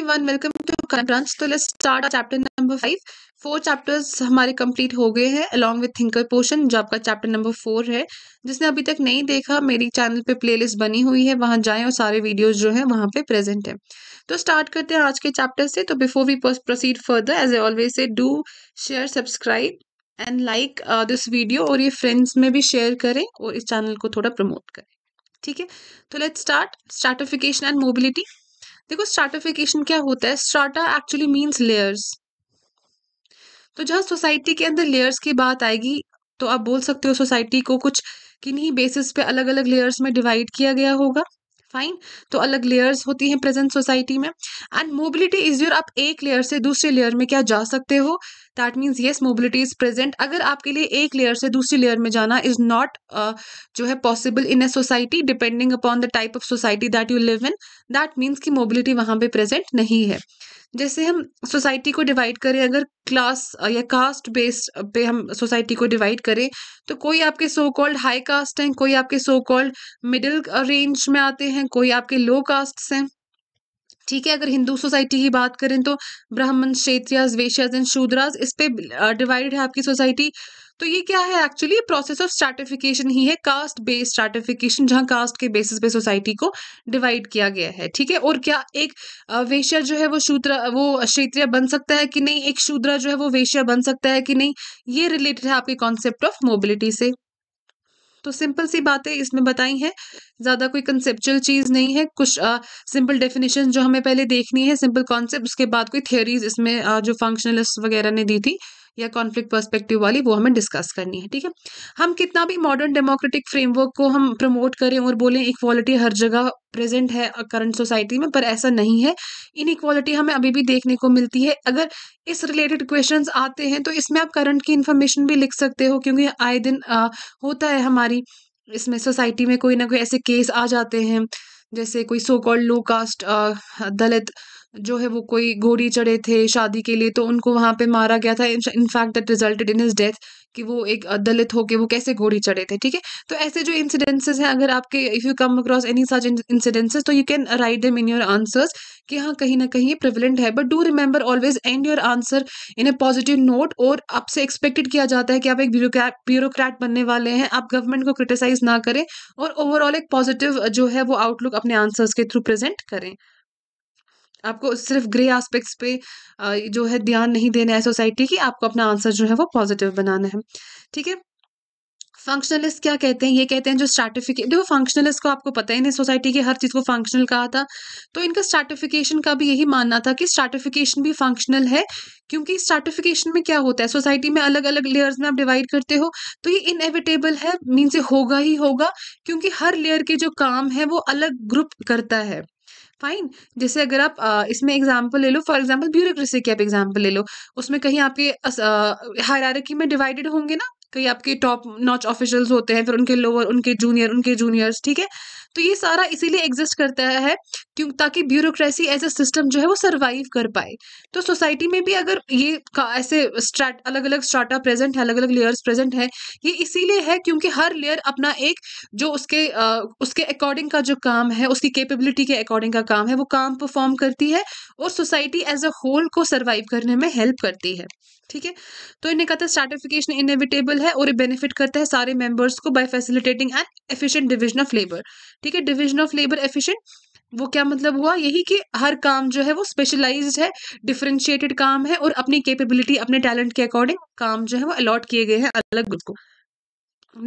everyone welcome to current so तो let's start chapter number 5 four chapters हमारे complete हो गए हैं अलॉन्ग विथ थिंकर पोर्शन जो आपका चैप्टर नंबर फोर है जिसने अभी तक नहीं देखा मेरी चैनल पे प्लेलिस्ट बनी हुई है वहाँ जाएं और सारे वीडियोस जो हैं वहाँ पे प्रेजेंट हैं तो स्टार्ट करते हैं आज के चैप्टर से तो before we proceed further as a always say do share subscribe and like this video और ये फ्रेंड्स में भी शेयर करें और इस चैनल को थोड़ा प्रमोट करें ठीक है तो let start stratification and mobility देखो स्ट्राटिफिकेशन क्या होता है स्ट्राटा एक्चुअली मीन्स लेयर्स तो जहाँ सोसाइटी के अंदर लेयर्स की बात आएगी तो आप बोल सकते हो सोसाइटी को कुछ किन्हीं बेसिस पे अलग अलग लेयर्स में डिवाइड किया गया होगा फाइन तो अलग लेयर्स होती हैं प्रेजेंट सोसाइटी में एंड मोबिलिटी इज योर आप एक लेयर से दूसरे लेयर में क्या जा सकते हो that means yes mobility is present अगर आपके लिए एक लेयर से दूसरी लेयर में जाना इज नॉट uh, जो है possible in a society depending upon the type of society that you live in that means की मोबिलिटी वहाँ पर प्रेजेंट नहीं है जैसे हम सोसाइटी को डिवाइड करें अगर क्लास या कास्ट बेस्ड पे हम सोसाइटी को डिवाइड करें तो कोई आपके सो कॉल्ड हाई कास्ट हैं कोई आपके सो कॉल्ड मिडिल रेंज में आते हैं कोई आपके लो कास्ट हैं ठीक है अगर हिंदू सोसाइटी की बात करें तो ब्राह्मण क्षेत्रियाज वेश्याज एंड शूद्राज इस पे डिवाइड है आपकी सोसाइटी तो ये क्या है एक्चुअली प्रोसेस ऑफ स्ट्रेटिफिकेशन ही है कास्ट बेस्ड स्ट्रेटिफिकेशन जहाँ कास्ट के बेसिस पे सोसाइटी को डिवाइड किया गया है ठीक है और क्या एक वेश्या जो है वो शूद्र वो क्षेत्रीय बन सकता है कि नहीं एक शूद्र जो है वो वेश्या बन सकता है कि नहीं ये रिलेटेड है आपके कॉन्सेप्ट ऑफ मोबिलिटी से तो सिंपल सी बातें इसमें बताई हैं ज़्यादा कोई कंसेप्चुअल चीज़ नहीं है कुछ सिंपल uh, डेफिनेशन जो हमें पहले देखनी है सिंपल कॉन्सेप्ट उसके बाद कोई थियोरीज इसमें uh, जो फंक्शनलिस्ट वगैरह ने दी थी या कॉन्फ्लिक्ट पर्सपेक्टिव वाली वो हमें डिस्कस करनी है ठीक है हम कितना भी मॉडर्न डेमोक्रेटिक फ्रेमवर्क को हम प्रमोट करें और बोलें इक्वालिटी हर जगह प्रेजेंट है करंट सोसाइटी में पर ऐसा नहीं है इक्वालिटी हमें अभी भी देखने को मिलती है अगर इस रिलेटेड क्वेश्चंस आते हैं तो इसमें आप करंट की इन्फॉर्मेशन भी लिख सकते हो क्योंकि आए दिन आ, होता है हमारी इसमें सोसाइटी में कोई ना कोई ऐसे केस आ जाते हैं जैसे कोई सो कॉल्ड लो कास्ट दलित जो है वो कोई घोड़ी चढ़े थे शादी के लिए तो उनको वहाँ पे मारा गया था in fact that resulted in his death कि वो एक दलित होके वो कैसे घोड़ी चढ़े थे ठीक है तो ऐसे जो इंसिडेंसेस हैं अगर आपके if you come across any such incidences तो you can write them in your answers कि हाँ कहीं ना कहीं ये प्रिविलेंट है but do remember always end your answer in a positive note और आपसे एक्सपेक्टेड किया जाता है कि आप एक ब्यूरोक्रैट बनने वाले हैं आप गवर्नमेंट को क्रिटिसाइज ना करें और ओवरऑल एक पॉजिटिव जो है वो आउटलुक अपने आंसर्स के थ्रू प्रेजेंट करें आपको सिर्फ ग्रे एस्पेक्ट्स पे जो है ध्यान नहीं देना है सोसाइटी की आपको अपना आंसर जो है वो पॉजिटिव बनाना है ठीक है फंक्शनलिस्ट क्या कहते हैं ये कहते हैं जो स्टार्टिफिकेट देखो फंक्शनलिस्ट को आपको पता ही नहीं सोसाइटी की हर चीज़ को फंक्शनल कहा था तो इनका स्टार्टिफिकेशन का भी यही मानना था कि स्टार्टिफिकेशन भी फंक्शनल है क्योंकि स्टार्टिफिकेशन में क्या होता है सोसाइटी में अलग अलग लेयर्स में आप डिवाइड करते हो तो ये इनएविटेबल है मीन्स ये होगा ही होगा क्योंकि हर लेयर के जो काम है वो अलग ग्रुप करता है फाइन जैसे अगर आप इसमें एग्जाम्पल ले लो फॉर एग्जाम्पल ब्यूरोक्रेसी की आप एग्जाम्पल ले लो उसमें कहीं आपके हायरारकी में डिवाइडेड होंगे ना कहीं आपके टॉप नॉच ऑफिशियल्स होते हैं फिर उनके लोअर उनके जूनियर उनके जूनियर्स ठीक है तो ये सारा इसीलिए एग्जिस्ट करता है क्यों ताकि ब्यूरोक्रेसी एज अ सिस्टम जो है वो सर्वाइव कर पाए तो सोसाइटी में भी अगर ये ऐसे स्ट्रैट अलग अलग स्ट्राटा प्रेजेंट है अलग अलग लेयर्स प्रेजेंट है ये इसीलिए है क्योंकि हर लेयर अपना एक जो उसके आ, उसके अकॉर्डिंग का जो काम है उसकी केपेबिलिटी के अकॉर्डिंग का काम है वो काम परफॉर्म करती है और सोसाइटी एज अ होल को सर्वाइव करने में हेल्प करती है ठीक है तो इन्हें कहता है स्टार्टिफिकेशन इनएविटेबल है और ये बेनिफिट करता है सारे मेंबर्स को by facilitating and efficient division of labour ठीक है डिवीजन ऑफ लेबर एफिशिएंट वो क्या मतलब हुआ यही कि हर काम जो है वो स्पेशलाइज है डिफ्रेंशिएटेड काम है और अपनी कैपेबिलिटी अपने टैलेंट के अकॉर्डिंग काम जो है वो अलॉट किए गए हैं अलग ग्रुप को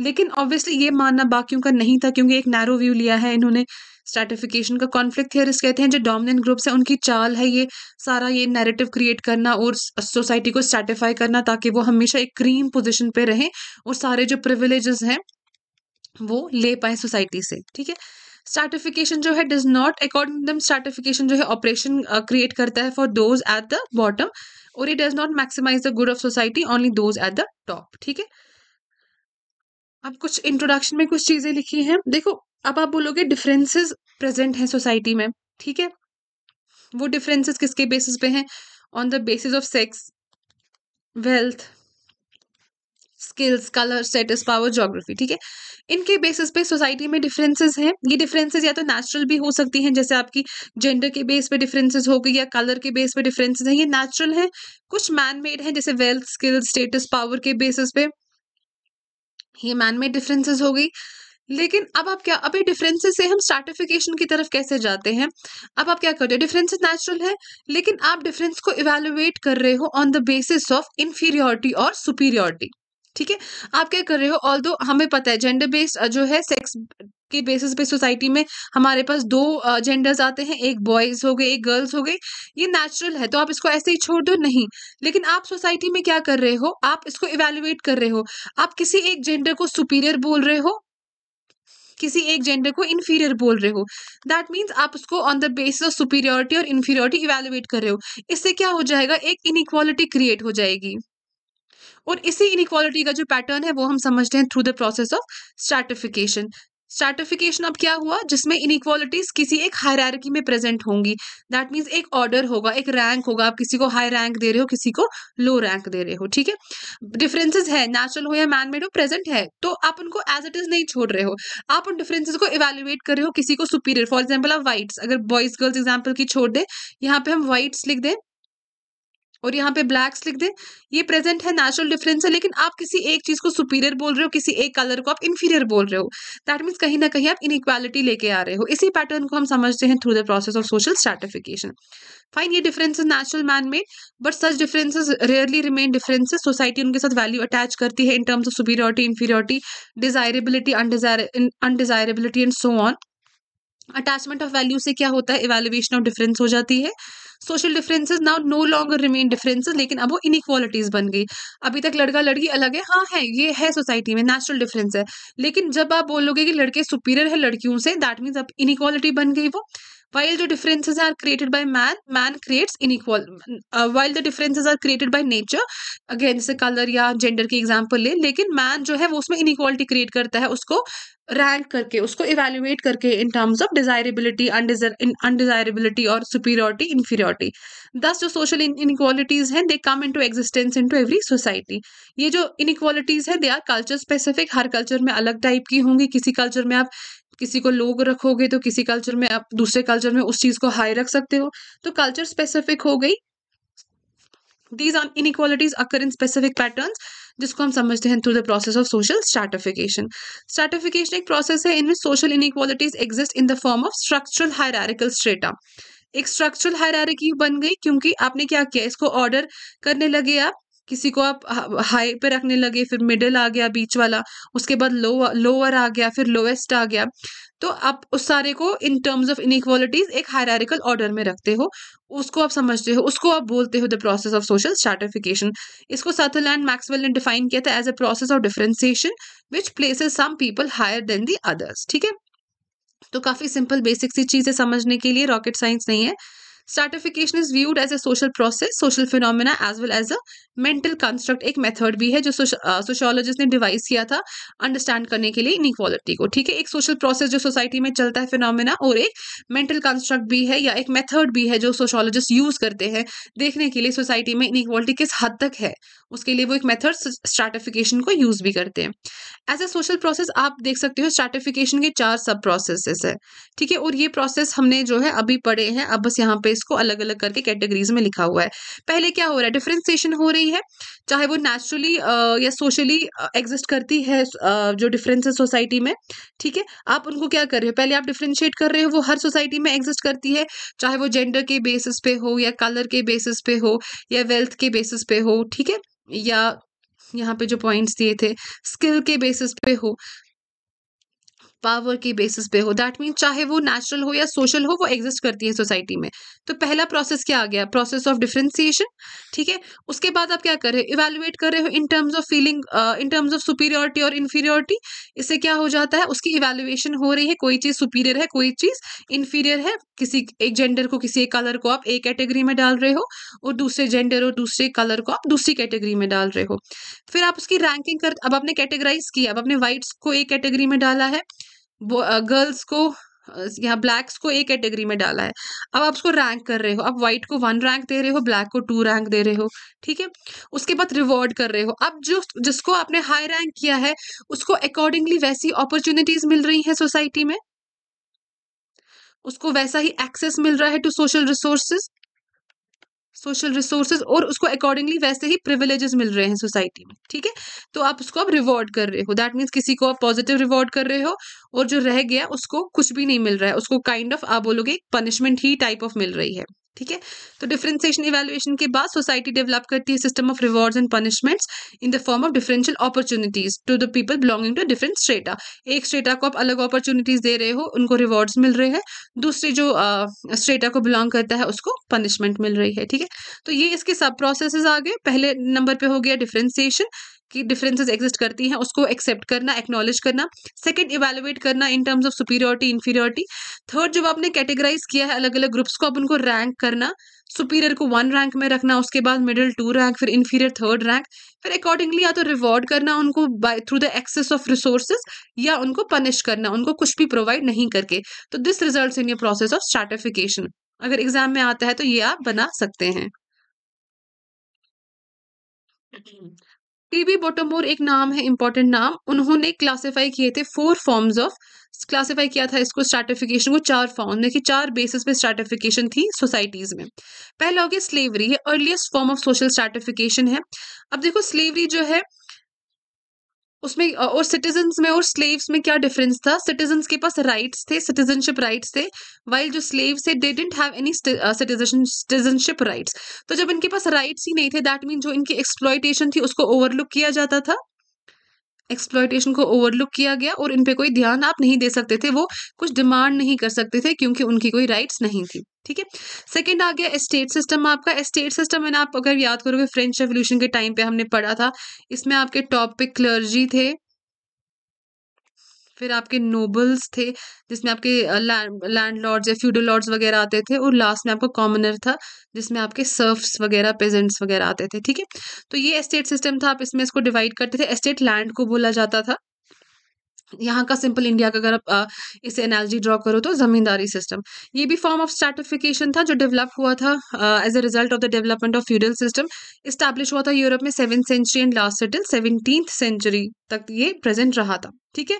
लेकिन ऑब्वियसली ये मानना बाकियों का नहीं था क्योंकि एक नैरो व्यू लिया है इन्होंने स्ट्रेटिफिकेशन का कॉन्फ्लिक्ट थियरिस कहते हैं जो डोमिनेंट ग्रुप्स हैं उनकी चाल है ये सारा ये नैरेटिव क्रिएट करना और सोसाइटी को स्ट्रेटिफाई करना ताकि वो हमेशा एक क्रीम पोजिशन पे रहें और सारे जो प्रिविलेजेस हैं वो ले पाए सोसाइटी से ठीक है स्टार्टिफिकेशन जो है does not according them stratification जो है ऑपरेशन क्रिएट uh, करता है for those at the bottom और it does not maximise the good of society only those at the top ठीक है अब कुछ इंट्रोडक्शन में कुछ चीज़ें लिखी हैं देखो अब आप बोलोगे डिफरेंसेस प्रेजेंट हैं सोसाइटी में ठीक है वो डिफरेंसेस किसके बेसिस पे हैं on the basis of sex wealth skills colour status power geography ठीक है इनके बेसिस पे सोसाइटी में डिफरेंसेस हैं ये डिफरेंसेस या तो नेचुरल भी हो सकती हैं जैसे आपकी जेंडर के बेस पे डिफरेंसेस हो गई या कलर के बेस पे डिफरेंसेस हैं ये नेचुरल हैं कुछ मैन मेड हैं जैसे वेल्थ स्किल्स स्टेटस पावर के बेसिस पे ये मैन मेड डिफरेंसेज हो गई लेकिन अब आप क्या अब ये डिफरेंसेस से हम स्टार्टिफिकेशन की तरफ कैसे जाते हैं अब आप क्या करते हो डिफरेंसेस नेचुरल है लेकिन आप डिफरेंस को इवेलुएट कर रहे हो on the basis of inferiority और सुपीरियोरिटी ठीक है आप क्या कर रहे हो ऑल दो हमें पता है जेंडर बेस्ड जो है सेक्स के बेसिस पे सोसाइटी में हमारे पास दो जेंडर्स आते हैं एक बॉयज हो गए एक गर्ल्स हो गए ये नेचुरल है तो आप इसको ऐसे ही छोड़ दो नहीं लेकिन आप सोसाइटी में क्या कर रहे हो आप इसको इवेल्युएट कर रहे हो आप किसी एक जेंडर को सुपीरियर बोल रहे हो किसी एक जेंडर को इन्फीरियर बोल रहे हो दैट मीन्स आप उसको on the basis of superiority और इन्फीरियोरिटी इवेल्युएट कर रहे हो इससे क्या हो जाएगा एक इनक्वालिटी क्रिएट हो जाएगी और इसी इनिक्वालिटी का जो पैटर्न है वो हम समझते हैं through the process of stratification stratification अब क्या हुआ जिसमें इनक्वालिटीज किसी एक हायरार्की में प्रेजेंट होंगी दैट मीन्स एक ऑर्डर होगा एक रैंक होगा आप किसी को हाई रैंक दे रहे हो किसी को लो रैंक दे रहे हो ठीक है डिफरेंसेस है नेचुरल हो या मैन मेड हो प्रेजेंट है तो आप उनको एज इट इज नहीं छोड़ रहे हो आप उन डिफरेंसेज को इवेल्युएट कर रहे हो किसी को सुपीरियर फॉर एग्जाम्पल आप वाइट्स अगर बॉयज गर्ल्स एग्जाम्पल की छोड़ दें यहाँ पे हम वाइट्स लिख दें और यहाँ पे ब्लैक्स लिख दे ये प्रेजेंट है नेचुरल डिफरेंस है लेकिन आप किसी एक चीज को सुपीरियर बोल रहे हो किसी एक कलर को आप इन्फीरियर बोल रहे हो दैट मीन्स कहीं ना कहीं आप इनक्वालिटी लेके आ रहे हो इसी पैटर्न को हम समझते हैं through the process of social stratification fine ये डिफरेंस नेचुरल मैन में but such difference rarely remain differences society उनके साथ वैल्यू अटैच करती है in terms of superiority inferiority desirability undesirability and so on attachment of value से क्या होता है इवेल्युएशन ऑफ डिफरेंस हो जाती है social differences now no longer remain differences लेकिन अब वो इनक्वालिटीज बन गई अभी तक लड़का लड़की अलग है हाँ है ये है सोसाइटी में नेचुरल डिफरेंस है लेकिन जब आप बोलोगे कि लड़के सुपीरियर है लड़कियों से दैट मीन्स अब इनक्वालिटी बन गई वो while जो differences are created by man man creates in uh, while the differences are created by nature again जैसे कलर या जेंडर की एग्जाम्पल ले लेकिन मैन जो है वो उसमें इनिक्वालिटी क्रिएट करता है उसको रैंक करके उसको इवेल्युएट करके in terms of desirability undesirability और सुपीरियोरिटी इन्फीरियोरिटी दस जो सोशल इनक्वालिटीज हैं they come into existence into every society ये जो इनक्वालिटीज हैं दे आर कल्चर स्पेसिफिक हर कल्चर में अलग टाइप की होंगी किसी कल्चर में आप किसी को लोग रखोगे तो किसी कल्चर में आप दूसरे कल्चर में उस चीज़ को हाई रख सकते हो तो कल्चर स्पेसिफिक हो गई these are inequalities occur in specific pattern जिसको हम समझते हैं through the process of social stratification stratification एक प्रोसेस है इनमें social inequalities exist in the form of structural hierarchical strata एक स्ट्रक्चरल हायरारिकी बन गई क्योंकि आपने क्या किया इसको ऑर्डर करने लगे आप किसी को आप हाई पे रखने लगे फिर मिडिल आ गया बीच वाला उसके बाद लो लोअर आ गया फिर लोएस्ट आ गया तो आप उस सारे को इन टर्म्स ऑफ इनइक्वालिटीज एक हायरिकल ऑर्डर में रखते हो उसको आप समझते हो उसको आप बोलते हो the process of social stratification इसको सथरलैंड मैक्सवेल ने डिफाइन किया था as a process of differentiation which places some people higher than the others ठीक है तो काफ़ी सिंपल बेसिक सी चीज़ें समझने के लिए रॉकेट साइंस नहीं है stratification is viewed as a social process social phenomena as well as a mental construct एक मेथड भी है जो सोशोलॉजिस्ट uh, ने डिवाइस किया था अंडरस्टैंड करने के लिए इनक्वालिटी को ठीक है एक सोशल प्रोसेस जो सोसाइटी में चलता है फिनोमिना और एक मेंटल कंस्ट्रक्ट भी है या एक मेथड भी है जो सोशोलॉजिस्ट यूज करते हैं देखने के लिए सोसाइटी में इनक्वालिटी किस हद तक है उसके लिए वो एक मेथड स्टार्टिफिकेशन को यूज भी करते हैं एज अ सोशल प्रोसेस आप देख सकते हो स्टार्टिफिकेशन के चार सब प्रोसेसेस है ठीक है और ये प्रोसेस हमने जो है अभी पढ़े हैं अब बस यहाँ पे इसको अलग अलग करके कैटेगरीज में लिखा हुआ है पहले क्या हो रहा है डिफ्रेंसिएशन हो रही है चाहे वो नेचुरली या सोशली एग्जिस्ट करती है जो डिफरेंस है सोसाइटी में ठीक है आप उनको क्या कर रहे हो पहले आप डिफ्रेंशिएट कर रहे हो वो हर सोसाइटी में एग्जिस्ट करती है चाहे वो जेंडर के बेसिस पे हो या कलर के बेसिस पे हो या वेल्थ के बेसिस पे हो ठीक है या यहाँ पे जो पॉइंट्स दिए थे स्किल के बेसिस पे हो पावर की बेसिस पे हो दैट मीन चाहे वो नेचुरल हो या सोशल हो वो एग्जिस्ट करती है सोसाइटी में तो पहला प्रोसेस क्या आ गया प्रोसेस ऑफ डिफ्रेंसिएशन ठीक है उसके बाद आप क्या कर रहे हो इवेलुएट कर रहे हो in terms of feeling in terms of superiority और इन्फीरियोरिटी इससे क्या हो जाता है उसकी इवेल्युएशन हो रही है कोई चीज़ सुपीरियर है कोई चीज़ इन्फीरियर है किसी एक जेंडर को किसी एक कलर को आप एक कैटेगरी में डाल रहे हो और दूसरे जेंडर और दूसरे कलर को आप दूसरी कैटेगरी में डाल रहे हो फिर आप उसकी रैंकिंग कर अब आपने कैटेगराइज किया अब आपने वाइट्स को एक कैटेगरी में डाला है वो गर्ल्स को यहाँ ब्लैक्स को एक कैटेगरी में डाला है अब आप उसको रैंक कर रहे हो आप व्हाइट को वन रैंक दे रहे हो ब्लैक को टू रैंक दे रहे हो ठीक है उसके बाद रिवॉर्ड कर रहे हो अब जो जिसको आपने हाई रैंक किया है उसको अकॉर्डिंगली वैसी अपॉर्चुनिटीज मिल रही है सोसाइटी में उसको वैसा ही एक्सेस मिल रहा है to social resources social resources और उसको अकॉर्डिंगली वैसे ही प्रिविलेजेस मिल रहे हैं सोसाइटी में ठीक है तो आप उसको आप रिवॉर्ड कर रहे हो दैट मीन्स किसी को आप पॉजिटिव रिवॉर्ड कर रहे हो और जो रह गया उसको कुछ भी नहीं मिल रहा है उसको काइंड kind ऑफ of, आप बोलोगे पनिशमेंट ही टाइप ऑफ मिल रही है ठीक है तो डिफरेंशिएशन इवेल्युएशन के बाद सोसाइटी डेवलप करती है system of rewards and punishments in the form of differential opportunities to the people belonging to different strata एक स्टेटा को आप अलग अपॉर्चुनिटीज दे रहे हो उनको रिवॉर्ड्स मिल रहे हैं दूसरे जो स्टेटा uh, को बिलोंग करता है उसको पनिशमेंट मिल रही है ठीक है तो ये इसके सब प्रोसेस आगे पहले नंबर पर हो गया डिफ्रेंसिएशन की डिफरेंसेस एग्जिस्ट करती हैं उसको एक्सेप्ट करना एक्नॉलेज करना सेकंड इवेलुएट करना in terms of superiority inferiority third जब आपने कैटेगराइज किया है अलग अलग ग्रुप्स को अब उनको रैंक करना सुपीरियर को वन रैंक में रखना उसके बाद मिडिल टू रैंक फिर इन्फीरियर थर्ड रैंक फिर अकॉर्डिंगली या तो रिवॉर्ड करना उनको by through the access of resources या उनको पनिश करना उनको कुछ भी प्रोवाइड नहीं करके तो this result in your process of stratification अगर एग्जाम में आता है तो ये आप बना सकते हैं टीबी बोटोमोर एक नाम है इंपॉर्टेंट नाम उन्होंने क्लासिफाई किए थे फोर फॉर्म्स ऑफ क्लासिफाई किया था इसको स्ट्रेटिफिकेशन को चार फॉर्म में कि चार बेसिस पे स्ट्रेटिफिकेशन थी सोसाइटीज में पहला हो गया स्लेवरी ये earliest form of social stratification है अब देखो स्लेवरी जो है उसमें और सिटीजन में और स्लेव्स में क्या डिफरेंस था सिटीजन के पास राइट्स थे सिटीजनशिप राइट्स थे वाइल जो स्लेव्स थे they didn't have any citizenship rights तो जब इनके पास राइट्स ही नहीं थे दैट मीन जो इनकी एक्सप्लॉयटेशन थी उसको ओवरलुक किया जाता था एक्सप्लॉयटेशन को ओवरलुक किया गया और इनपे कोई ध्यान आप नहीं दे सकते थे वो कुछ डिमांड नहीं कर सकते थे क्योंकि उनकी कोई राइट्स नहीं थी ठीक है सेकेंड आ गया स्टेट सिस्टम आपका स्टेट सिस्टम मैंने आप अगर याद करोगे फ्रेंच रेवोल्यूशन के टाइम पे हमने पढ़ा था इसमें आपके टॉप पे क्लर्जी थे फिर आपके नोबल्स थे जिसमें आपके लैंड लॉर्ड्स या फ्यूडल लॉर्ड्स वगैरह आते थे और लास्ट में आपका कॉमनर था जिसमें आपके सर्फ्स वगैरह पेजेंट्स वगैरह आते थे ठीक है तो ये एस्टेट सिस्टम था आप इसमें इसको डिवाइड करते थे एस्टेट लैंड को बोला जाता था यहाँ का सिंपल इंडिया का अगर आप इसे एनालजी ड्रॉ करो तो जमींदारी सिस्टम ये भी फॉर्म ऑफ स्टार्टिफिकेशन था जो डेवलप हुआ था as a result of the development of feudal system establish हुआ था यूरोप में seven century and last settle seventeen century तक ये प्रेजेंट रहा था ठीक है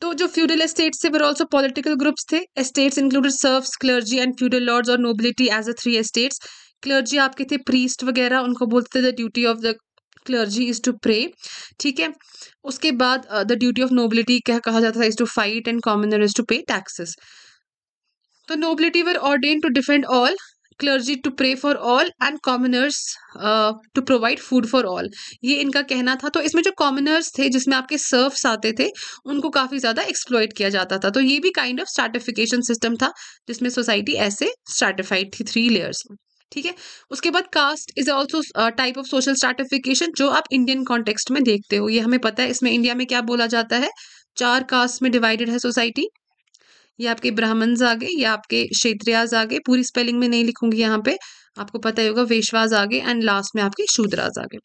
तो जो फ्यूडल एस्टेट्स थे वर ऑल्सो पॉलिटिकल ग्रुप्स थे estates included serfs clergy and feudal lords और nobility as a three estates clergy आपके थे प्रीस्ट वगैरह उनको बोलते थे the duty of the clergy is to pray ठीक है उसके बाद द ड्यूटी ऑफ नोबिलिटी क्या कहा जाता था is to fight and commoner is to pay taxes तो nobility were ordained to defend all clergy to pray for all and commoners to provide food for all ये इनका कहना था तो इसमें जो कॉमनर्स थे जिसमें आपके सर्फ्स आते थे उनको काफ़ी ज़्यादा एक्सप्लॉयट किया जाता था तो ये भी काइंड ऑफ स्टार्टिफिकेशन सिस्टम था जिसमें सोसाइटी ऐसे स्टार्टिफाइड थी थ्री लेयर्स में ठीक है उसके बाद caste is also type of social stratification जो आप इंडियन कॉन्टेक्स्ट में देखते हो ये हमें पता है इसमें इंडिया में क्या बोला जाता है चार कास्ट में डिवाइडेड है सोसाइटी ये आपके ब्राह्मण्स आ गए या आपके क्षेत्रियाज आ गए पूरी स्पेलिंग में नहीं लिखूंगी यहाँ पे आपको पता ही होगा वेशवाज आ गए एंड लास्ट में आपके शूद्राज आ गए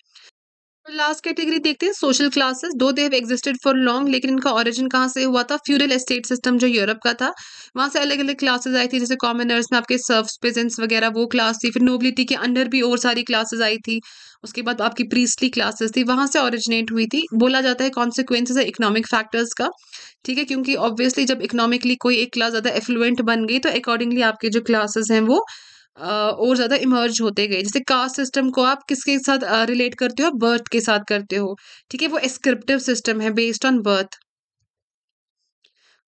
लास्ट कैटेगरी देखते हैं सोशल क्लासेस दो देव एग्जिस्टेड फॉर लॉन्ग लेकिन इनका ओरिजिन कहाँ से हुआ था फ्यूरल एस्टेट सिस्टम जो यूरोप का था वहाँ से अलग अलग क्लासेस आई थी जैसे कॉमनर्स में आपके सर्फ्स पेजेंट्स वगैरह वो क्लास थी फिर नोबिलिटी के अंडर भी और सारी क्लासेस आई थी उसके बाद आपकी प्रीस्टली क्लासेस थी वहाँ से ऑरिजिनेट हुई थी बोला जाता है कॉन्सिक्वेंसेज है इकोनॉमिक फैक्टर्स का ठीक है क्योंकि ऑब्वियसली जब इकोनॉमिकली कोई एक क्लास ज़्यादा एफ्लुएंट बन गई तो अकॉर्डिंगली आपके जो क्लासेस हैं वो और ज़्यादा इमर्ज होते गए जैसे कास्ट सिस्टम को आप किसके साथ रिलेट करते हो बर्थ के साथ करते हो ठीक है वो एस्क्रिप्टिव सिस्टम है बेस्ड ऑन बर्थ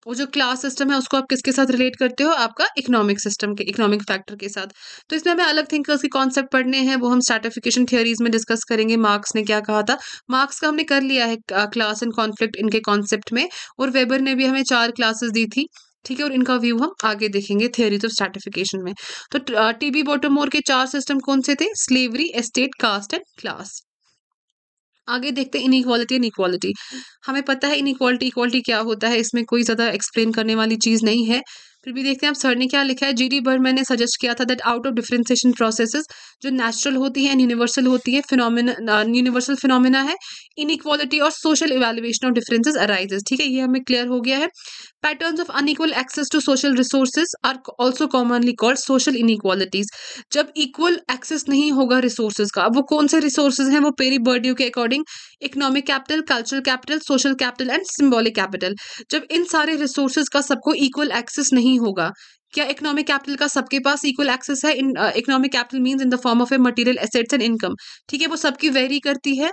वो जो क्लास सिस्टम है उसको आप किसके साथ रिलेट करते हो आपका इकोनॉमिक सिस्टम के इकोनॉमिक फैक्टर के साथ तो इसमें हमें अलग थिंकर्स के कॉन्सेप्ट पढ़ने हैं वो हम स्टार्टिफिकेशन थियोरीज में डिस्कस करेंगे मार्क्स ने क्या कहा था मार्क्स का हमने कर लिया है क्लास एंड कॉन्फ्लिक्ट इनके कॉन्सेप्ट में और वेबर ने भी हमें चार क्लासेस दी थी ठीक है और इनका व्यू हम आगे देखेंगे थियरी ऑफ स्टार्टिफिकेशन में तो टीबी बोटोमोर के चार सिस्टम कौन से थे slavery estate caste and class आगे देखते हैं इनइक्वालिटी एंड इक्वालिटी हमें पता है इनइक्वालिटी इक्वालिटी क्या होता है इसमें कोई ज़्यादा एक्सप्लेन करने वाली चीज़ नहीं है फिर भी देखते हैं आप सर ने क्या लिखा है जीडी बर्ड मैंने सजेस्ट किया था that out of differentiation processes जो नेचुरल होती है एंड यूनिवर्सल होती है फिनोमिना यूनिवर्सल फिनोमिना है इनइक्वालिटी और social evaluation of differences arises ठीक है ये हमें क्लियर हो गया है patterns of unequal access to social resources are also commonly called social inequalities जब इक्वल एक्सेस नहीं होगा रिसोर्सेज का अब वो कौन से रिसोर्सेज हैं वो पेरी बर्ड्यू के according economic capital cultural capital social capital and symbolic capital जब इन सारे रिसोर्सेज का सबको इक्वल एक्सेस नहीं नहीं होगा क्या इकोनॉमिक कैपिटल का सबके पास इक्वल एक्सेस है in economic capital means in the form of a material assets and income ठीक है वो सबकी वेरी करती है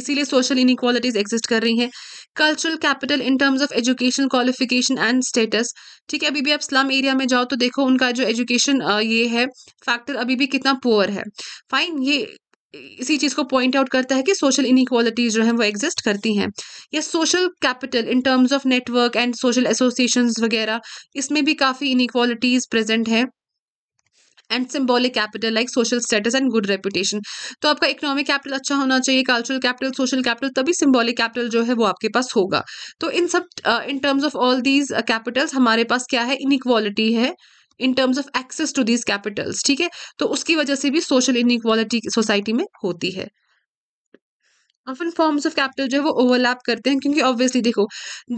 इसीलिए सोशल इनक्वालिटीज एग्जिस्ट कर रही हैं cultural capital in terms of education qualification and status ठीक है अभी भी आप स्लम एरिया में जाओ तो देखो उनका जो एजुकेशन uh, ये है फैक्टर अभी भी कितना पुअर है फाइन ये इसी चीज़ को पॉइंट आउट करता है कि सोशल इनक्वालिटीज़ जो हैं वो एग्जिस्ट करती हैं या social capital in terms of network and social association वगैरह इसमें भी काफ़ी इनिक्वालिटीज़ प्रेजेंट हैं and symbolic capital like social status and good reputation तो आपका इकोनॉमिक कैपिटल अच्छा होना चाहिए कल्चरल कैपिटल सोशल कैपिटल तभी सिम्बॉलिक कैपिटल जो है वो आपके पास होगा तो इन सब in terms of all these capitals हमारे पास क्या है इनिक्वालिटी है in terms of access to these Capitals ठीक है तो उसकी वजह से भी सोशल इनइक्वालिटी सोसाइटी में होती है ऑफन फॉर्म्स ऑफ कैपिटल जो है वो ओवरलैप करते हैं क्योंकि ऑब्वियसली देखो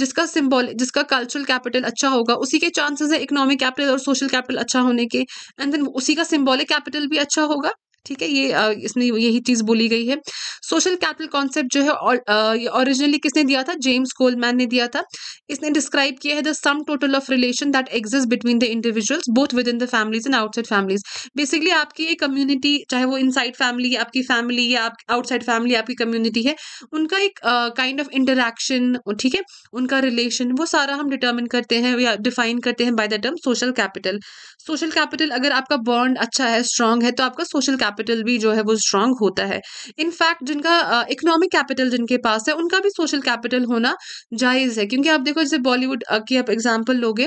जिसका सिम्बॉल जिसका कल्चरल कैपिटल अच्छा होगा उसी के चांसेस है इकोनॉमिक कैपिटल और सोशल कैपिटल अच्छा होने के एंड देन उसी का सिम्बॉलिक कैपिटल भी अच्छा होगा ठीक है ये इसमें यही चीज़ बोली गई है सोशल कैपिटल कॉन्सेप्ट जो है ओरिजिनली किसने दिया था जेम्स कोलमैन ने दिया था इसने डिस्क्राइब किया है the sum total of relation that exist between the individuals both within the families and outside families basically आपकी ये कम्युनिटी चाहे वो इनसाइड फैमिली आपकी फैमिली या आप आउटसाइड फैमिली आपकी कम्युनिटी है उनका एक काइंड ऑफ इंटरेक्शन ठीक है उनका रिलेशन वो सारा हम डिटर्मिन करते हैं या डिफाइन करते हैं by the term social capital social capital अगर आपका बॉन्ड अच्छा है स्ट्रांग है तो आपका सोशल कैपिटल कैपिटल भी जो है वो स्ट्रांग होता है इनफैक्ट जिनका इकोनॉमिक कैपिटल जिनके पास है उनका भी सोशल कैपिटल होना जायज़ है क्योंकि आप देखो जैसे बॉलीवुड की आप एग्जाम्पल लोगे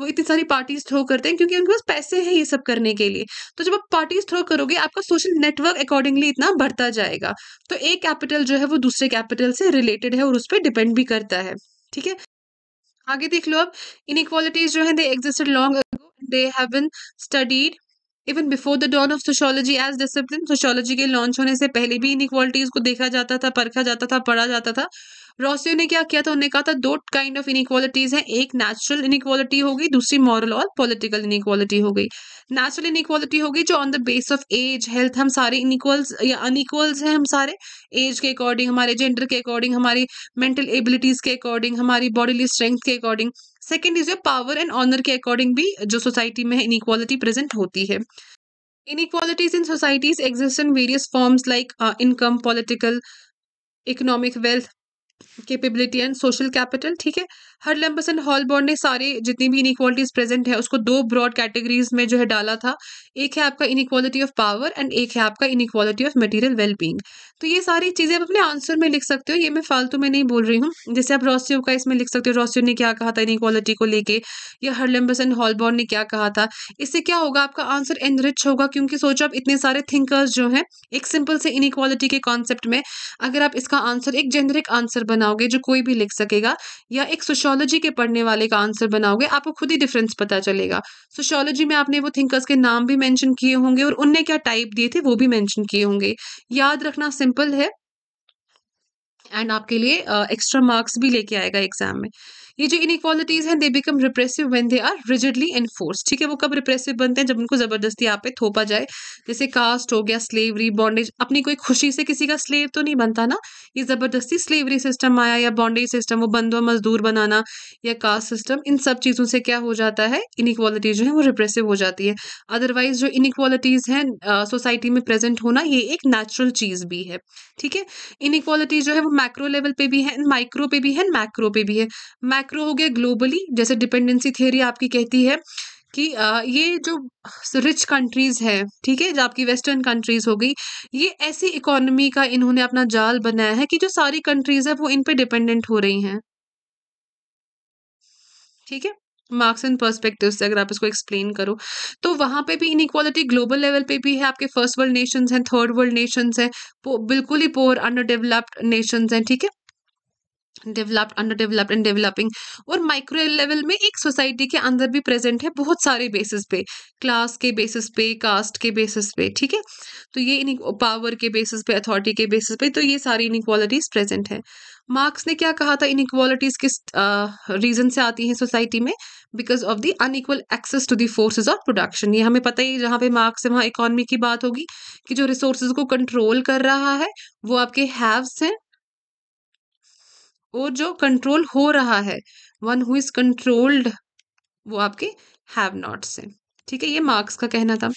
वो इतनी सारी पार्टीज थ्रो करते हैं क्योंकि उनके पास पैसे हैं ये सब करने के लिए तो जब आप पार्टीज थ्रो करोगे आपका सोशल नेटवर्क अकॉर्डिंगली इतना बढ़ता जाएगा तो एक कैपिटल जो है वो दूसरे कैपिटल से रिलेटेड है और उस पर डिपेंड भी करता है ठीक है आगे देख लो अब इनक्वालिटीज जो है they existed long they have been studied even before the dawn of sociology as discipline sociology के लॉन्च होने से पहले भी इन इक्वालिटीज़ को देखा जाता था परखा जाता था पढ़ा जाता था रॉसियो ने क्या किया था उन्होंने कहा था दो काइंड ऑफ इनक्वालिटीज हैं एक नेचुरल इनक्वालिटी हो गई दूसरी मॉरल और पॉलिटिकल इनक्वालिटी हो गई नेचुरल इनक्वालिटी होगी जो on the base of age health हम सारे इनक्वल्स या अनइक्वल्स हैं हम सारे एज के अकॉर्डिंग हमारे जेंडर के अकॉर्डिंग हमारी मेंटल एबिलिटीज के अकॉर्डिंग हमारी बॉडीली स्ट्रेंथ के according second is a power and honour के अकॉर्डिंग भी जो सोसाइटी में इन इक्वालिटी प्रेजेंट होती है inequalities in societies exist in various forms like income political economic wealth capability and social capital ठीक है हडलम्पसन हॉलबॉर्न ने सारे जितनी भी इनिक्वालिटीज़ प्रेजेंट है उसको दो ब्रॉड कैटेगरीज में जो है डाला था एक है आपका इनिक्वालिटी ऑफ पावर एंड एक है आपका इनिक्वालिटी ऑफ मटेरियल वेलबींग तो ये सारी चीज़ें आप अपने आंसर में लिख सकते हो ये मैं फालतू में नहीं बोल रही हूँ जैसे आप रॉसियो का इसमें लिख सकते हो रॉसियो ने क्या कहा था इनिक्वालिटी को लेकर या हडलम्पसन हॉलबॉर्न ने क्या कहा था इससे क्या होगा आपका आंसर एनरिच होगा क्योंकि सोचो आप इतने सारे थिंकर्स जो हैं एक सिंपल से इनिक्वालिटी के कॉन्सेप्ट में अगर आप इसका आंसर एक जेनरिक आंसर बनाओगे जो कोई भी लिख सकेगा या एक सोशल सोशोलॉजी के पढ़ने वाले का आंसर बनाओगे आपको खुद ही डिफरेंस पता चलेगा सोशोलॉजी में आपने वो थिंकर्स के नाम भी मैंशन किए होंगे और उनने क्या टाइप दिए थे वो भी मैंशन किए होंगे याद रखना सिंपल है एंड आपके लिए एक्स्ट्रा मार्क्स भी लेके आएगा एग्जाम में ये जो इक्वालिटीज हैं they become repressive when they are rigidly enforce ठीक है वो कब रिप्रेसिव बनते हैं जब उनको ज़बरदस्ती यहाँ पे थोपा जाए जैसे कास्ट हो गया स्लेवरी बॉन्डेज अपनी कोई खुशी से किसी का स्लेव तो नहीं बनता ना ये ज़बरदस्ती स्लेवरी सिस्टम आया या बॉन्डेज सिस्टम वो बंदो मजदूर बनाना या कास्ट सिस्टम इन सब चीज़ों से क्या हो जाता है इनक्वालिटी जो है वो रिप्रेसिव हो जाती है अदरवाइज जो इक्वालिटीज हैं सोसाइटी में प्रेजेंट होना ये एक नेचुरल चीज़ भी है ठीक है इनक्वालिटी जो है वो मैक्रो लेवल पे भी है माइक्रो पे भी है मैक्रो पे भी है मैक्रो मैक्रो हो गया ग्लोबली जैसे डिपेंडेंसी थियोरी आपकी कहती है कि ये जो रिच कंट्रीज़ है ठीक है जो आपकी वेस्टर्न कंट्रीज़ हो गई ये ऐसी इकोनॉमी का इन्होंने अपना जाल बनाया है कि जो सारी कंट्रीज़ है वो इन पे डिपेंडेंट हो रही हैं ठीक है मार्क्स एंड पर्सपेक्टिव से अगर आप इसको एक्सप्लेन करो तो वहाँ पे भी इनक्वालिटी ग्लोबल लेवल पे भी है आपके फर्स्ट वर्ल्ड नेशंस हैं थर्ड वर्ल्ड नेशंस हैं बिल्कुल ही पोअर अंडर डेवलप्ड नेशंस हैं ठीक है developed underdeveloped and developing और माइक्रो लेवल में एक सोसाइटी के अंदर भी प्रेजेंट है बहुत सारे बेसिस पे क्लास के बेसिस पे कास्ट के बेसिस पे ठीक है तो ये इन पावर के बेसिस पे अथॉरिटी के बेसिस पे तो ये सारी इनक्वालिटीज़ प्रेजेंट है मार्क्स ने क्या कहा था इनक्वालिटीज़ किस रीज़न से आती हैं सोसाइटी में because of the unequal access to the forces of production ये हमें पता ही जहाँ पे मार्क्स है वहाँ इकोनॉमी की बात होगी कि जो रिसोर्सेज को कंट्रोल कर रहा है वो आपके हैव्स हैं और जो कंट्रोल हो रहा है वन हु इज कंट्रोल्ड वो आपके हैव नॉट से ठीक है ये मार्क्स का कहना था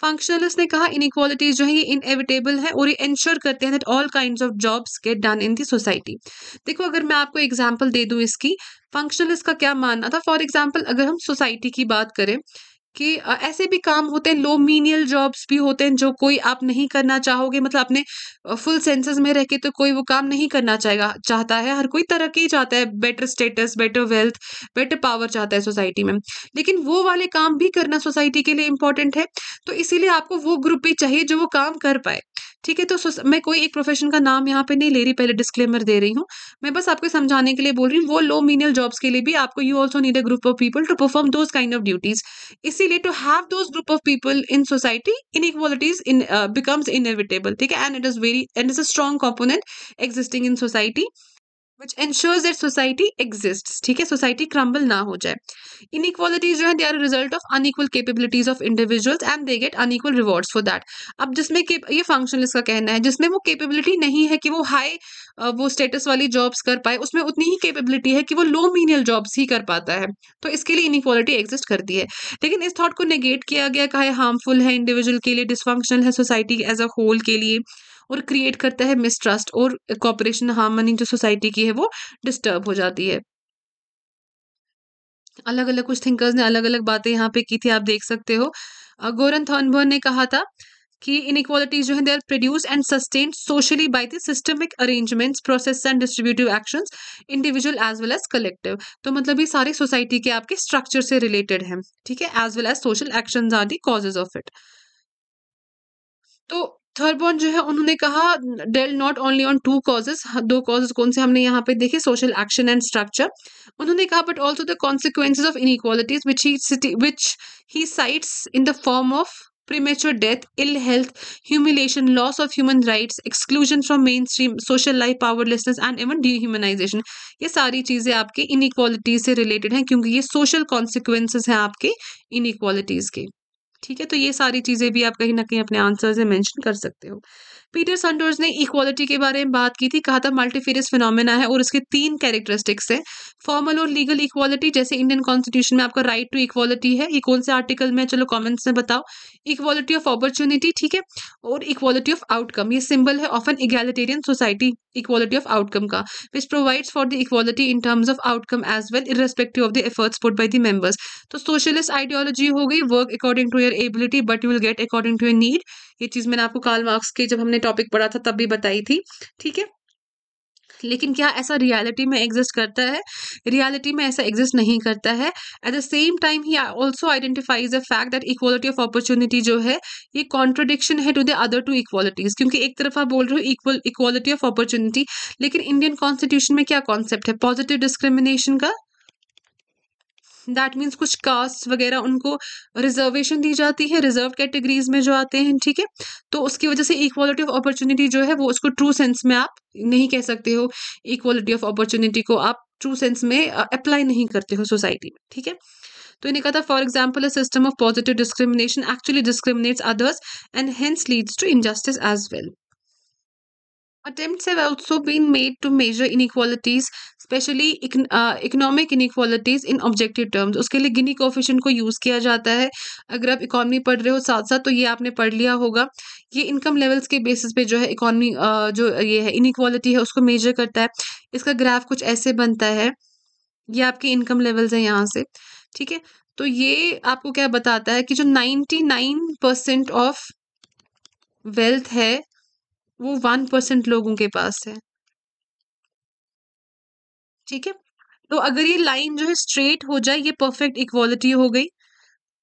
फंक्शनलिस्ट ने कहा इनक्वालिटीज जो है ये इनएविटेबल है और ये इंश्योर करते हैं that all kind of jobs get done in the society देखो अगर मैं आपको एग्जाम्पल दे दूँ इसकी फंक्शनलिस्ट का क्या मानना था फॉर एग्जाम्पल अगर हम सोसाइटी की बात करें कि ऐसे भी काम होते हैं लो मीनियल जॉब्स भी होते हैं जो कोई आप नहीं करना चाहोगे मतलब अपने फुल सेंसेस में रह के तो कोई वो काम नहीं करना चाहेगा चाहता है हर कोई तरक्की चाहता है better status better wealth better power चाहता है सोसाइटी में लेकिन वो वाले काम भी करना सोसाइटी के लिए इंपॉर्टेंट है तो इसीलिए आपको वो ग्रुप भी चाहिए जो वो काम कर पाए ठीक है तो मैं कोई एक प्रोफेशन का नाम यहाँ पे नहीं ले रही पहले डिस्क्लेमर दे रही हूँ मैं बस आपको समझाने के लिए बोल रही हूँ वो लो मीनियल जॉब्स के लिए भी आपको you also need a group of people to perform those kind of duties इसीलिए to have those group of people in society inequalities in becomes inevitable ठीक है and it is very and is a strong component existing in society which ensures that society exist ठीक है society crumble ना हो जाए inequalities जो है they are result of unequal capabilities of individuals and they get unequal rewards for that अब जिसमें ये फंक्शन इसका कहना है जिसमें वो केपेबिलिटी नहीं है कि वो हाई वो स्टेटस वाली जॉब्स कर पाए उसमें उतनी ही केपेबिलिटी है कि वो लो मीनियल जॉब्स ही कर पाता है तो इसके लिए इनइक्वालिटी एग्जिस्ट करती है लेकिन इस थॉट को नेगेट किया गया कहा हार्मफुल है इंडिविजुअल के लिए डिसफंक्शनल है सोसाइटी एज अ होल के लिए और क्रिएट करता है मिसट्रस्ट और कॉपरेशन हार्मनी जो सोसाइटी की है वो डिस्टर्ब हो जाती है अलग अलग कुछ थिंकर्स ने अलग अलग बातें यहाँ पे की थी आप देख सकते हो गोरन थॉर्नबर्न ने कहा था कि इनक्वालिटीज जो है they are produce and sustain socially by the systemic arrangements process and distributive actions individual as well as collective तो मतलब ये सारे सोसाइटी के आपके स्ट्रक्चर से रिलेटेड हैं ठीक है as well as social action are the causes of it तो थर्ड पॉइंट जो है उन्होंने कहा dwelt not only on two causes दो कॉजेज कौन से हमने यहाँ पे देखे सोशल एक्शन एंड स्ट्रक्चर उन्होंने कहा but also the consequences of inequalities which he which he cites in the form of death ill health humiliation loss of human rights exclusion from mainstream social life powerlessness and even dehumanisation ये सारी चीज़ें आपके inequalities से related हैं क्योंकि ये social consequences हैं आपके इनक्वालिटीज़ के ठीक है तो ये सारी चीज़ें भी आप कहीं ना कहीं अपने आंसर से मैंशन कर सकते हो पीटर संडोर्स ने इक्वालिटी के बारे में बात की थी कहा था मल्टीफेरियस फिनोमेना है और उसके तीन कैरेक्टरिस्टिक्स है फॉर्मल और लीगल इक्वालिटी जैसे इंडियन कॉन्स्टिट्यूशन में आपका राइट टू इक्वालिटी है ये कौन से आर्टिकल में चलो कॉमेंट्स में बताओ इक्वालिटी ऑफ अपॉर्चुनिटी ठीक है और इक्वालिटी ऑफ आउटकम ये सिंबल है of an egalitarian society equality of outcome का which provides for the equality in terms of outcome as well irrespective of the efforts put by the members तो socialist ideology हो गई work according to your ability but you will get according to your need ये चीज मैंने आपको Karl Marx के जब हमने टॉपिक पढ़ा था तब भी बताई थी ठीक है लेकिन क्या ऐसा रियलिटी में एग्जिस्ट करता है रियलिटी में ऐसा एग्जिस्ट नहीं करता है एट द सेम टाइम ही also identifies the fact that equality of opportunity जो है ये कॉन्ट्रोडिक्शन है to the other two equalities क्योंकि एक तरफ आप बोल रहे हो इक्वल इक्वालिटी ऑफ अपॉर्चुनिटी लेकिन इंडियन कॉन्स्टिट्यूशन में क्या कॉन्सेप्ट है पॉजिटिव डिस्क्रिमिनेशन का दैट मीन्स कुछ कास्ट वगैरह उनको रिजर्वेशन दी जाती है रिजर्व कैटेगरीज में जो आते हैं ठीक है तो उसकी वजह से इक्वालिटी ऑफ अपॉर्चुनिटी जो है वो उसको ट्रू सेंस में आप नहीं कह सकते हो इक्वालिटी ऑफ अपॉर्चुनिटी को आप ट्रू सेंस में अप्लाई नहीं करते हो सोसाइटी में ठीक है तो इन्हें कहा था for example a system of positive discrimination actually discriminates others and hence leads to injustice as well Attempts have also been made to measure inequalities, especially economic inequalities in objective terms उसके लिए गिनी coefficient को use किया जाता है अगर आप economy पढ़ रहे हो साथ साथ तो ये आपने पढ़ लिया होगा ये इनकम लेवल्स के बेसिस पे जो है इकोनॉमी जो ये है इनिक्वालिटी है उसको मेजर करता है इसका ग्राफ कुछ ऐसे बनता है ये आपके इनकम लेवल्स हैं यहाँ से ठीक है तो ये आपको क्या बताता है कि जो ninety nine percent of wealth है वो वन परसेंट लोगों के पास है ठीक है तो अगर ये लाइन जो है स्ट्रेट हो जाए ये परफेक्ट इक्वालिटी हो गई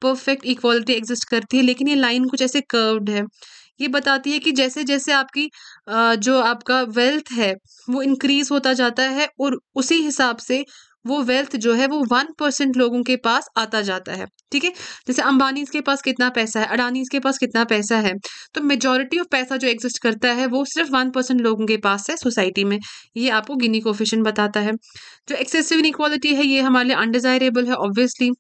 परफेक्ट इक्वालिटी एग्जिस्ट करती है लेकिन ये लाइन कुछ ऐसे कर्व्ड है ये बताती है कि जैसे जैसे आपकी जो आपका वेल्थ है वो इंक्रीज होता जाता है और उसी हिसाब से वो वेल्थ जो है वो वन परसेंट लोगों के पास आता जाता है ठीक है जैसे अंबानीज के पास कितना पैसा है अडानीज के पास कितना पैसा है तो मेजोरिटी ऑफ पैसा जो एग्जिस्ट करता है वो सिर्फ वन परसेंट लोगों के पास है सोसाइटी में ये आपको गिनी कोफिशन बताता है जो एक्सेसिव इनक्वालिटी है ये हमारे लिए अनडिजायरेबल है ऑब्वियसली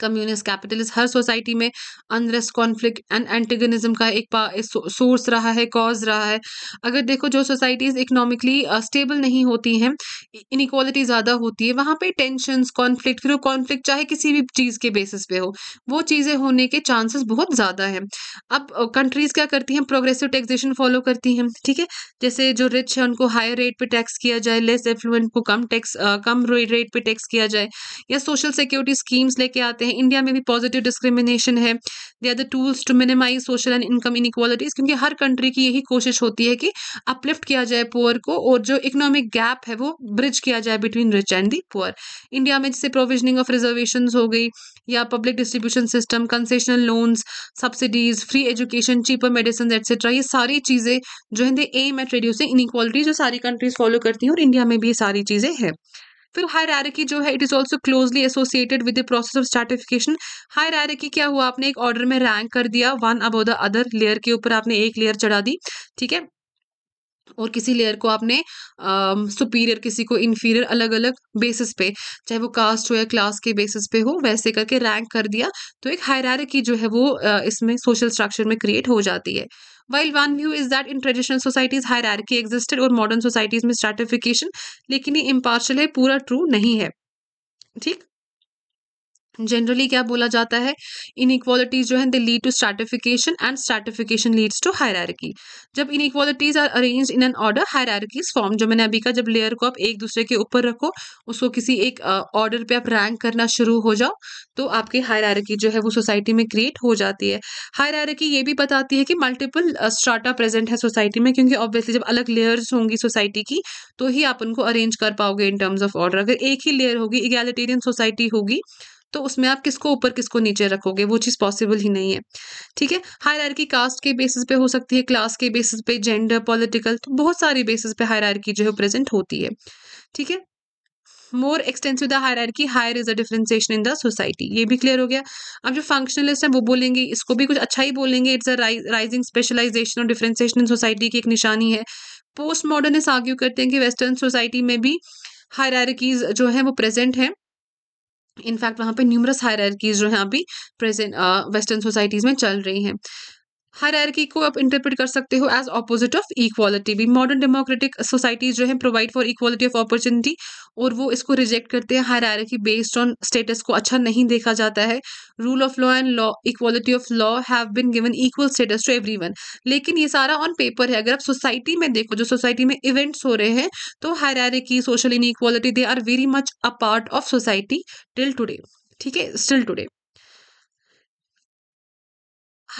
कम्युनिस्ट कैपिटलिस्ट हर सोसाइटी में अनरेस्ट कॉन्फ्लिक्ट एंड एंटीगनिज्म का एक सोर्स रहा है कॉज रहा है अगर देखो जो सोसाइटीज़ इकोनॉमिकली स्टेबल नहीं होती हैं इनिक्वालिटी ज़्यादा होती है वहाँ पर टेंशनस कॉन्फ्लिक्ट फिर वो कॉन्फ्लिक्ट चाहे किसी भी चीज़ के बेसिस पे हो वो चीज़ें होने के चांसेस बहुत ज़्यादा हैं अब कंट्रीज़ क्या करती हैं प्रोग्रेसिव टैक्सेशन फॉलो करती हैं ठीक है जैसे जो रिच है उनको हायर रेट पे टैक्स किया जाए लेस एफ्लुएंट को कम टैक्स कम रेट पे टैक्स किया जाए या सोशल सिक्योरिटी स्कीम्स लेके आते सकते हैं इंडिया में भी पॉजिटिव डिस्क्रिमिनेशन है they are the tools to minimise social and income inequalities क्योंकि हर कंट्री की यही कोशिश होती है कि अपलिफ्ट किया जाए पुअर को और जो इकोनॉमिक गैप है वो ब्रिज किया जाए between rich and the poor India में जैसे प्रोविजनिंग ऑफ रिजर्वेशन हो गई या public distribution system concessional loans subsidies free education cheaper medicine etcetera ये सारी चीज़ें जो है they aim at reducing inequality जो सारी कंट्रीज फॉलो करती हैं और इंडिया में भी ये सारी चीज़ें हैं फिर हायरारकी जो है it is also closely associated with the process of stratification hierarchy क्या हुआ आपने एक ऑर्डर में रैंक कर दिया one above the other layer के ऊपर आपने एक लेयर चढ़ा दी ठीक है और किसी लेयर को आपने सुपीरियर किसी को इन्फीरियर अलग अलग बेसिस पे चाहे वो कास्ट हो या क्लास के बेसिस पे हो वैसे करके रैंक कर दिया तो एक हायरारकी जो है वो uh, इसमें सोशल स्ट्रक्चर में क्रिएट हो जाती है while one view is that in traditional societies hierarchy existed और मॉडर्न सोसाइटीज में स्ट्रेटिफिकेशन लेकिन ये इम्पार्शल है पूरा ट्रू नहीं है ठीक जनरली क्या बोला जाता है इन जो है they lead to stratification and stratification leads to hierarchy जब equalities are arrange in an order hierarchies form जो मैंने अभी कहा जब लेयर को आप एक दूसरे के ऊपर रखो उसको किसी एक ऑर्डर uh, पे आप रैंक करना शुरू हो जाओ तो आपकी हायरार्की जो है वो सोसाइटी में क्रिएट हो जाती है हायरार्की ये भी बताती है कि मल्टीपल स्ट्राटा प्रेजेंट है सोसाइटी में क्योंकि ऑब्वियसली जब अलग लेयर्स होंगी सोसाइटी की तो ही आप उनको अरेंज कर पाओगे इन टर्म्स ऑफ ऑर्डर अगर एक ही लेयर होगी इगैलिटेरियन सोसाइटी होगी तो उसमें आप किसको ऊपर किसको नीचे रखोगे वो चीज़ पॉसिबल ही नहीं है ठीक है हायरार्की कास्ट के बेसिस पे हो सकती है क्लास के बेसिस पे जेंडर पॉलिटिकल तो बहुत सारी बेसिस पे हायरार्की जो है प्रेजेंट होती है ठीक है more extensive the hierarchy higher is a differentiation in the society ये भी क्लियर हो गया अब जो फंक्शनलिस्ट हैं वो बोलेंगे इसको भी कुछ अच्छा ही बोलेंगे इट्स अ राइजिंग स्पेशलाइजेशन और डिफरेंशिएशन इन सोसाइटी की एक निशानी है पोस्ट मॉडर्निस्ट आर्ग्यू करते हैं कि वेस्टर्न सोसाइटी में भी हायरार्कीज जो है वो प्रेजेंट हैं इनफैक्ट वहाँ पे न्यूमरस हायरकीज जो हैं अभी प्रेजेंट वेस्टर्न सोसाइटीज़ में चल रही हैं हर हरारकी को आप इंटरप्रेट कर सकते हो एज ऑपोजिट ऑफ इक्वालिटी भी मॉडर्न डेमोक्रेटिक सोसाइटीज जो है provide for equality of opportunity और वो इसको रिजेक्ट करते हैं हर की बेस्ड ऑन स्टेटस को अच्छा नहीं देखा जाता है rule of law and law equality of law have been given equal status to every लेकिन ये सारा ऑन पेपर है अगर आप सोसाइटी में देखो जो सोसाइटी में इवेंट्स हो रहे हैं तो hierarchy social in they are very much a part of society till today ठीक है still today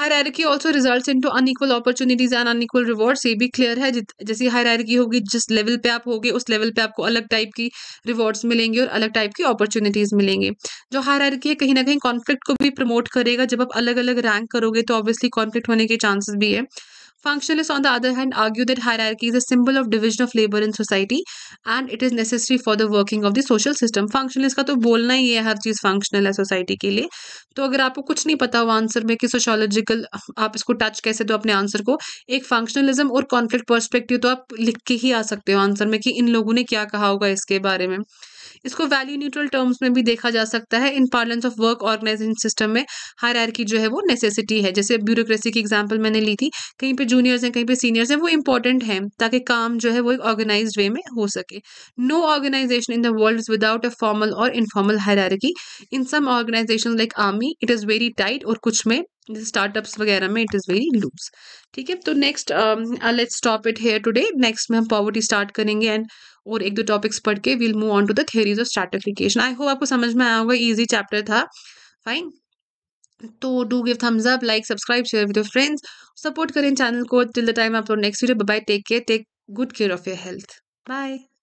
hierarchy also result in to unequal opportunities and unequal rewards ये भी क्लियर है जैसे हरारकी होगी जिस लेवल पे आप होगे उस लेवल पे आपको अलग टाइप की रिवॉर्ड्स मिलेंगे और अलग टाइप की अपॉर्चुनिटीज मिलेंगे जो हरारकी है कहीं ना कहीं कॉन्फ्लिक्ट को भी प्रमोट करेगा जब आप अलग अलग रैंक करोगे तो ऑब्वियसली कॉन्फ्लिक्ट होने के चांसेस भी है Functionalists, on the other hand, argue that hierarchy is a symbol of division of labor in society and it is necessary for the working of the social system. Functionalists का तो बोलना ही है हर चीज़ functional है society के लिए तो अगर आपको कुछ नहीं पता हो आंसर में कि sociological आप इसको touch कैसे दो अपने आंसर को एक functionalism और conflict perspective तो आप लिख के ही आ सकते हो आंसर में कि इन लोगों ने क्या कहा होगा इसके बारे में इसको वैल्यू न्यूट्रल टर्म्स में भी देखा जा सकता है in parlance of work organization system में हर जो है वो नेसेसिटी है जैसे ब्यूरोक्रेसी की एग्जाम्पल मैंने ली थी कहीं पे जूनियर्स हैं कहीं पे सीनियर्स हैं वो इंपॉर्टेंट हैं ताकि काम जो है वो एक ऑर्गेनाइज वे में हो सके no organization in the world without a formal और informal hierarchy in some organization like army it is very tight और कुछ में स्टार्टअप्स वगैरह में इट इज़ वेरी लूज ठीक है तो next let's stop it here today next में हम पॉवर्टी स्टार्ट करेंगे एंड और एक दो टॉपिक्स पढ़ के will move on to the theories of stratification I hope आपको समझ में आया होगा ईजी चैप्टर था फाइन तो do give thumbs up like subscribe share with your friends support करें चैनल को टिल द टाइम आप next video bye take care take good care of your health bye